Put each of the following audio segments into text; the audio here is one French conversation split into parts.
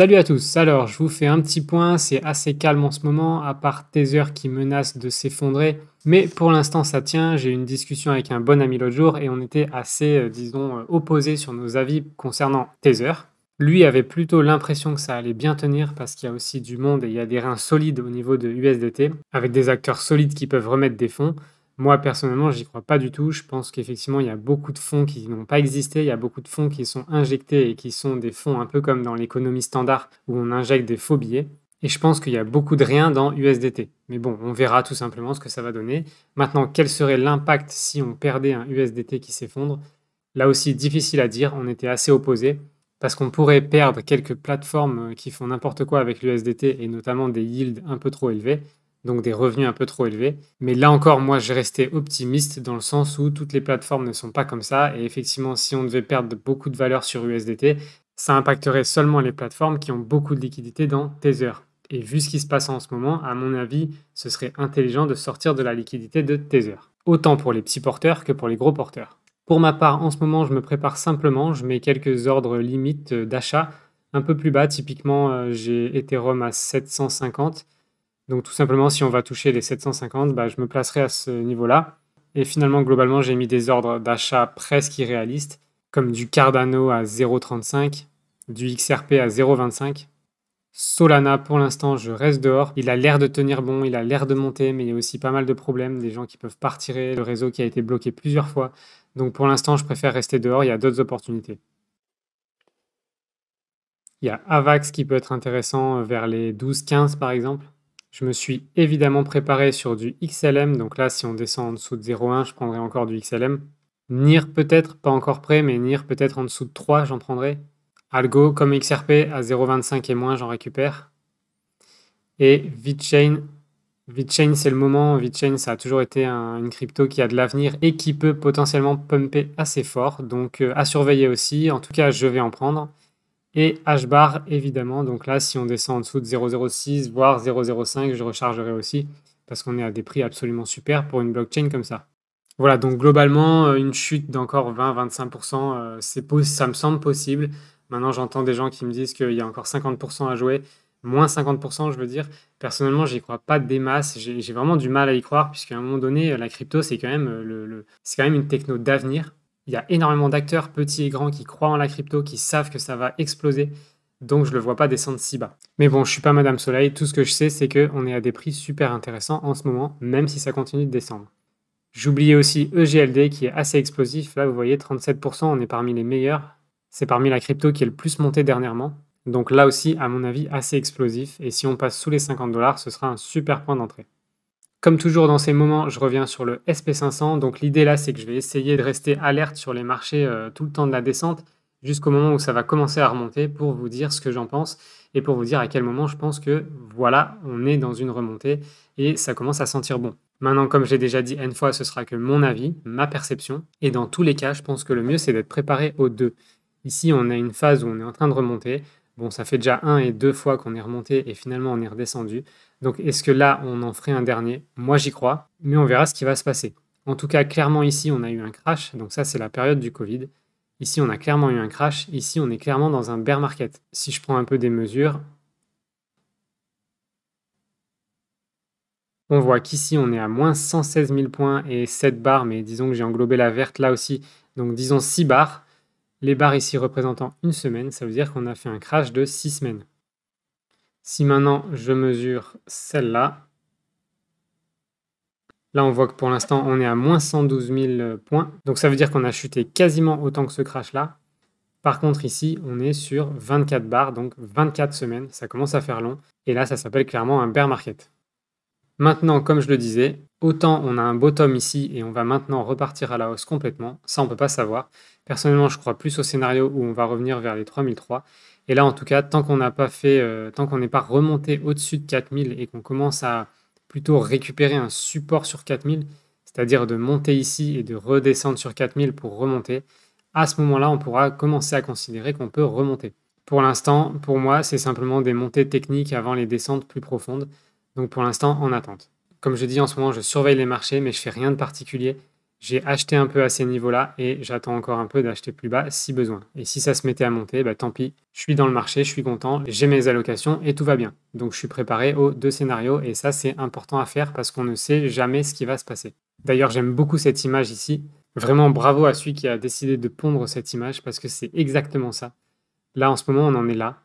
Salut à tous, alors je vous fais un petit point, c'est assez calme en ce moment, à part Tether qui menace de s'effondrer, mais pour l'instant ça tient, j'ai eu une discussion avec un bon ami l'autre jour et on était assez, euh, disons, euh, opposés sur nos avis concernant Tether. Lui avait plutôt l'impression que ça allait bien tenir parce qu'il y a aussi du monde et il y a des reins solides au niveau de USDT, avec des acteurs solides qui peuvent remettre des fonds. Moi, personnellement, j'y crois pas du tout. Je pense qu'effectivement, il y a beaucoup de fonds qui n'ont pas existé. Il y a beaucoup de fonds qui sont injectés et qui sont des fonds un peu comme dans l'économie standard où on injecte des faux billets. Et je pense qu'il y a beaucoup de rien dans USDT. Mais bon, on verra tout simplement ce que ça va donner. Maintenant, quel serait l'impact si on perdait un USDT qui s'effondre Là aussi, difficile à dire. On était assez opposés parce qu'on pourrait perdre quelques plateformes qui font n'importe quoi avec l'USDT et notamment des yields un peu trop élevés donc des revenus un peu trop élevés. Mais là encore, moi, j'ai resté optimiste dans le sens où toutes les plateformes ne sont pas comme ça. Et effectivement, si on devait perdre beaucoup de valeur sur USDT, ça impacterait seulement les plateformes qui ont beaucoup de liquidités dans Tether. Et vu ce qui se passe en ce moment, à mon avis, ce serait intelligent de sortir de la liquidité de Tether. Autant pour les petits porteurs que pour les gros porteurs. Pour ma part, en ce moment, je me prépare simplement, je mets quelques ordres limites d'achat un peu plus bas. Typiquement, euh, j'ai Ethereum à 750 donc tout simplement, si on va toucher les 750, bah, je me placerai à ce niveau-là. Et finalement, globalement, j'ai mis des ordres d'achat presque irréalistes, comme du Cardano à 0,35, du XRP à 0,25. Solana, pour l'instant, je reste dehors. Il a l'air de tenir bon, il a l'air de monter, mais il y a aussi pas mal de problèmes, des gens qui peuvent partir, le réseau qui a été bloqué plusieurs fois. Donc pour l'instant, je préfère rester dehors, il y a d'autres opportunités. Il y a Avax qui peut être intéressant vers les 12-15 par exemple. Je me suis évidemment préparé sur du XLM, donc là si on descend en dessous de 0,1, je prendrai encore du XLM. NIR peut-être, pas encore prêt, mais NIR peut-être en dessous de 3, j'en prendrai. Algo comme XRP à 0,25 et moins, j'en récupère. Et VeChain, VeChain c'est le moment, VeChain ça a toujours été une crypto qui a de l'avenir et qui peut potentiellement pumper assez fort, donc euh, à surveiller aussi, en tout cas je vais en prendre et H bar évidemment. Donc là, si on descend en dessous de 0,06 voire 0,05, je rechargerai aussi parce qu'on est à des prix absolument super pour une blockchain comme ça. Voilà, donc globalement, euh, une chute d'encore 20-25%, euh, c'est ça me semble possible. Maintenant, j'entends des gens qui me disent qu'il y a encore 50% à jouer, moins 50%, je veux dire. Personnellement, j'y crois pas des masses. J'ai vraiment du mal à y croire, puisqu'à un moment donné, la crypto, c'est quand même euh, le c'est quand même une techno d'avenir. Il y a énormément d'acteurs, petits et grands, qui croient en la crypto, qui savent que ça va exploser. Donc je ne le vois pas descendre si bas. Mais bon, je suis pas Madame Soleil, tout ce que je sais c'est qu'on est à des prix super intéressants en ce moment, même si ça continue de descendre. J'oubliais aussi EGLD qui est assez explosif, là vous voyez 37%, on est parmi les meilleurs. C'est parmi la crypto qui est le plus montée dernièrement. Donc là aussi, à mon avis, assez explosif. Et si on passe sous les 50 dollars, ce sera un super point d'entrée. Comme toujours dans ces moments, je reviens sur le SP500. Donc l'idée là, c'est que je vais essayer de rester alerte sur les marchés euh, tout le temps de la descente jusqu'au moment où ça va commencer à remonter pour vous dire ce que j'en pense et pour vous dire à quel moment je pense que voilà, on est dans une remontée et ça commence à sentir bon. Maintenant, comme j'ai déjà dit N fois, ce sera que mon avis, ma perception. Et dans tous les cas, je pense que le mieux, c'est d'être préparé aux deux. Ici, on a une phase où on est en train de remonter. Bon, ça fait déjà un et deux fois qu'on est remonté et finalement on est redescendu. Donc est-ce que là, on en ferait un dernier Moi, j'y crois, mais on verra ce qui va se passer. En tout cas, clairement ici, on a eu un crash. Donc ça, c'est la période du Covid. Ici, on a clairement eu un crash. Ici, on est clairement dans un bear market. Si je prends un peu des mesures, on voit qu'ici, on est à moins 116 000 points et 7 barres. Mais disons que j'ai englobé la verte là aussi. Donc disons 6 barres. Les barres ici représentant une semaine, ça veut dire qu'on a fait un crash de 6 semaines. Si maintenant je mesure celle-là, là on voit que pour l'instant on est à moins 112 000 points. Donc ça veut dire qu'on a chuté quasiment autant que ce crash-là. Par contre ici on est sur 24 barres, donc 24 semaines. Ça commence à faire long. Et là ça s'appelle clairement un bear market. Maintenant, comme je le disais, autant on a un bottom ici et on va maintenant repartir à la hausse complètement, ça on peut pas savoir. Personnellement, je crois plus au scénario où on va revenir vers les 3003. Et là, en tout cas, tant qu'on n'a pas fait, euh, tant qu'on n'est pas remonté au-dessus de 4000 et qu'on commence à plutôt récupérer un support sur 4000, c'est-à-dire de monter ici et de redescendre sur 4000 pour remonter, à ce moment-là, on pourra commencer à considérer qu'on peut remonter. Pour l'instant, pour moi, c'est simplement des montées techniques avant les descentes plus profondes. Donc pour l'instant, en attente. Comme je dis en ce moment, je surveille les marchés, mais je fais rien de particulier. J'ai acheté un peu à ces niveaux-là et j'attends encore un peu d'acheter plus bas si besoin. Et si ça se mettait à monter, bah tant pis. Je suis dans le marché, je suis content, j'ai mes allocations et tout va bien. Donc je suis préparé aux deux scénarios et ça c'est important à faire parce qu'on ne sait jamais ce qui va se passer. D'ailleurs j'aime beaucoup cette image ici. Vraiment bravo à celui qui a décidé de pondre cette image parce que c'est exactement ça. Là en ce moment on en est là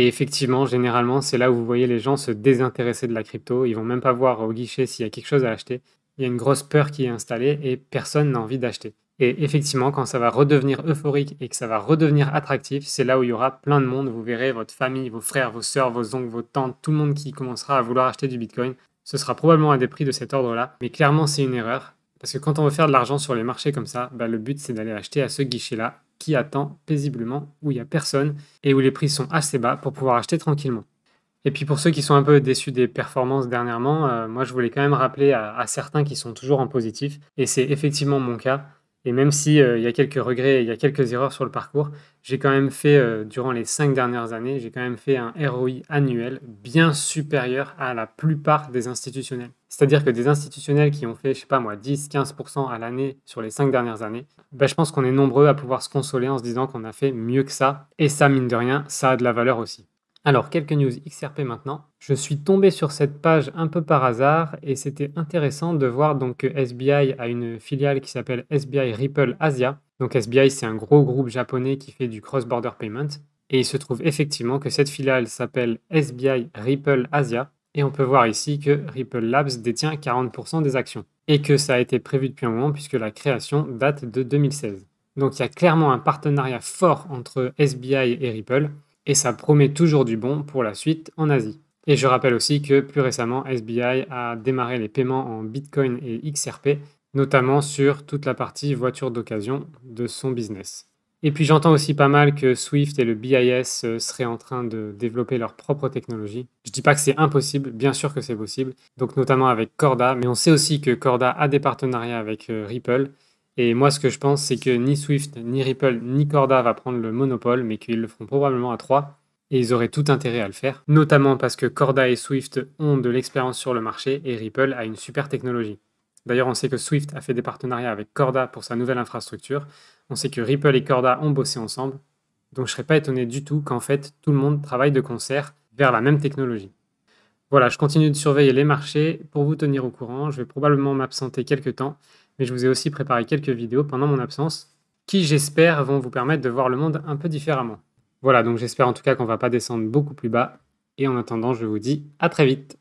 et effectivement, généralement, c'est là où vous voyez les gens se désintéresser de la crypto. Ils vont même pas voir au guichet s'il y a quelque chose à acheter. Il y a une grosse peur qui est installée et personne n'a envie d'acheter. Et effectivement, quand ça va redevenir euphorique et que ça va redevenir attractif, c'est là où il y aura plein de monde. Vous verrez votre famille, vos frères, vos soeurs, vos oncles, vos tantes, tout le monde qui commencera à vouloir acheter du Bitcoin. Ce sera probablement à des prix de cet ordre-là, mais clairement c'est une erreur. Parce que quand on veut faire de l'argent sur les marchés comme ça, bah, le but c'est d'aller acheter à ce guichet-là qui attend paisiblement, où il n'y a personne et où les prix sont assez bas pour pouvoir acheter tranquillement. Et puis pour ceux qui sont un peu déçus des performances dernièrement, euh, moi je voulais quand même rappeler à, certains qui sont toujours en positif, et c'est effectivement mon cas. Et même s'il euh, il y a quelques regrets, il y a quelques erreurs sur le parcours, j'ai quand même fait, euh, durant les cinq dernières années, j'ai quand même fait un ROI annuel bien supérieur à la plupart des institutionnels. C'est-à-dire que des institutionnels qui ont fait, je sais pas moi, 10-15% à l'année sur les 5 dernières années, ben, je pense qu'on est nombreux à pouvoir se consoler en se disant qu'on a fait mieux que ça. Et ça, mine de rien, ça a de la valeur aussi. Alors, quelques news XRP maintenant. Je suis tombé sur cette page un peu par hasard et c'était intéressant de voir donc que SBI a une filiale qui s'appelle SBI Ripple Asia. Donc SBI, c'est un gros groupe japonais qui fait du cross-border payment. Et il se trouve effectivement que cette filiale s'appelle SBI Ripple Asia et on peut voir ici que Ripple Labs détient 40% des actions et que ça a été prévu depuis un moment puisque la création date de 2016. Donc il y a clairement un partenariat fort entre SBI et Ripple et ça promet toujours du bon pour la suite en Asie. Et je rappelle aussi que plus récemment, SBI a démarré les paiements en Bitcoin et XRP, notamment sur toute la partie voiture d'occasion de son business. Et puis j'entends aussi pas mal que Swift et le BIS euh, seraient en train de développer leur propre technologie. Je dis pas que c'est impossible, bien sûr que c'est possible, donc notamment avec Corda, mais on sait aussi que Corda a des partenariats avec euh, Ripple. Et moi ce que je pense c'est que ni Swift, ni Ripple, ni Corda va prendre le monopole, mais qu'ils le feront probablement à trois. Et ils auraient tout intérêt à le faire, notamment parce que Corda et Swift ont de l'expérience sur le marché et Ripple a une super technologie. D'ailleurs, on sait que Swift a fait des partenariats avec Corda pour sa nouvelle infrastructure. On sait que Ripple et Corda ont bossé ensemble. Donc je ne serais pas étonné du tout qu'en fait tout le monde travaille de concert vers la même technologie. Voilà, je continue de surveiller les marchés pour vous tenir au courant. Je vais probablement m'absenter quelques temps, mais je vous ai aussi préparé quelques vidéos pendant mon absence qui, j'espère, vont vous permettre de voir le monde un peu différemment. Voilà, donc j'espère en tout cas qu'on ne va pas descendre beaucoup plus bas. Et en attendant, je vous dis à très vite.